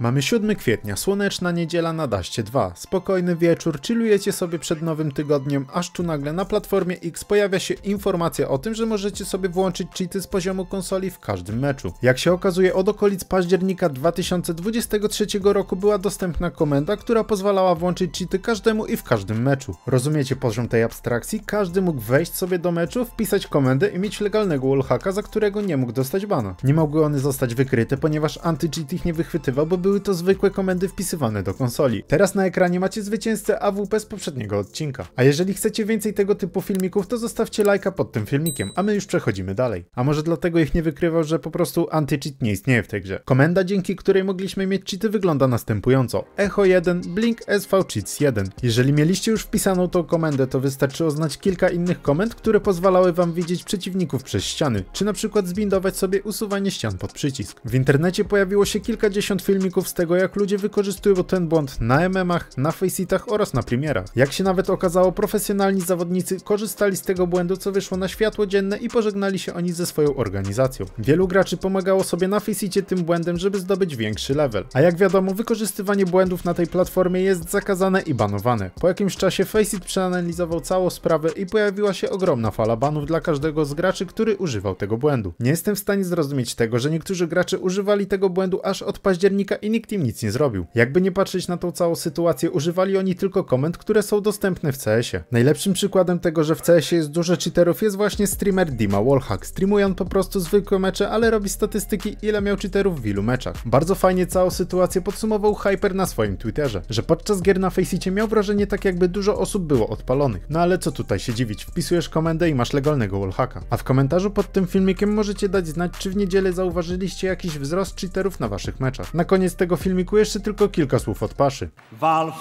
Mamy 7 kwietnia, słoneczna niedziela na Daście 2. Spokojny wieczór, chillujecie sobie przed nowym tygodniem, aż tu nagle na platformie X pojawia się informacja o tym, że możecie sobie włączyć cheaty z poziomu konsoli w każdym meczu. Jak się okazuje, od okolic października 2023 roku była dostępna komenda, która pozwalała włączyć cheaty każdemu i w każdym meczu. Rozumiecie poziom tej abstrakcji? Każdy mógł wejść sobie do meczu, wpisać komendę i mieć legalnego wallhacka, za którego nie mógł dostać bana. Nie mogły one zostać wykryte, ponieważ anti-cheat ich nie wychwytywał, bo były były to zwykłe komendy wpisywane do konsoli. Teraz na ekranie macie zwycięzcę AWP z poprzedniego odcinka. A jeżeli chcecie więcej tego typu filmików, to zostawcie lajka pod tym filmikiem, a my już przechodzimy dalej. A może dlatego ich nie wykrywał, że po prostu anti-cheat nie istnieje w tej grze. Komenda, dzięki której mogliśmy mieć cheaty wygląda następująco. Echo 1, Blink SV Cheats 1. Jeżeli mieliście już wpisaną tą komendę, to wystarczy oznać kilka innych komend, które pozwalały wam widzieć przeciwników przez ściany, czy na przykład zbindować sobie usuwanie ścian pod przycisk. W internecie pojawiło się kilkadziesiąt filmików z tego, jak ludzie wykorzystują ten błąd na MMach, na faceitach oraz na premierach. Jak się nawet okazało, profesjonalni zawodnicy korzystali z tego błędu, co wyszło na światło dzienne i pożegnali się oni ze swoją organizacją. Wielu graczy pomagało sobie na faceicie tym błędem, żeby zdobyć większy level. A jak wiadomo, wykorzystywanie błędów na tej platformie jest zakazane i banowane. Po jakimś czasie Faceit przeanalizował całą sprawę i pojawiła się ogromna fala banów dla każdego z graczy, który używał tego błędu. Nie jestem w stanie zrozumieć tego, że niektórzy gracze używali tego błędu aż od października i i nikt im nic nie zrobił. Jakby nie patrzeć na tą całą sytuację, używali oni tylko komend, które są dostępne w CS-ie. Najlepszym przykładem tego, że w CS-ie jest dużo cheaterów jest właśnie streamer Dima Wallhack. Streamuje on po prostu zwykłe mecze, ale robi statystyki ile miał cheaterów w ilu meczach. Bardzo fajnie całą sytuację podsumował Hyper na swoim Twitterze, że podczas gier na Faceitie miał wrażenie tak jakby dużo osób było odpalonych. No ale co tutaj się dziwić, wpisujesz komendę i masz legalnego wallhacka. A w komentarzu pod tym filmikiem możecie dać znać, czy w niedzielę zauważyliście jakiś wzrost cheaterów na waszych meczach. Na koniec tego filmiku jeszcze tylko kilka słów od Paszy. Valve,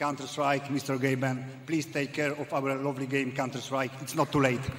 Counter-Strike, Mr. Gaben, please take care of our lovely game Counter-Strike. It's not too late.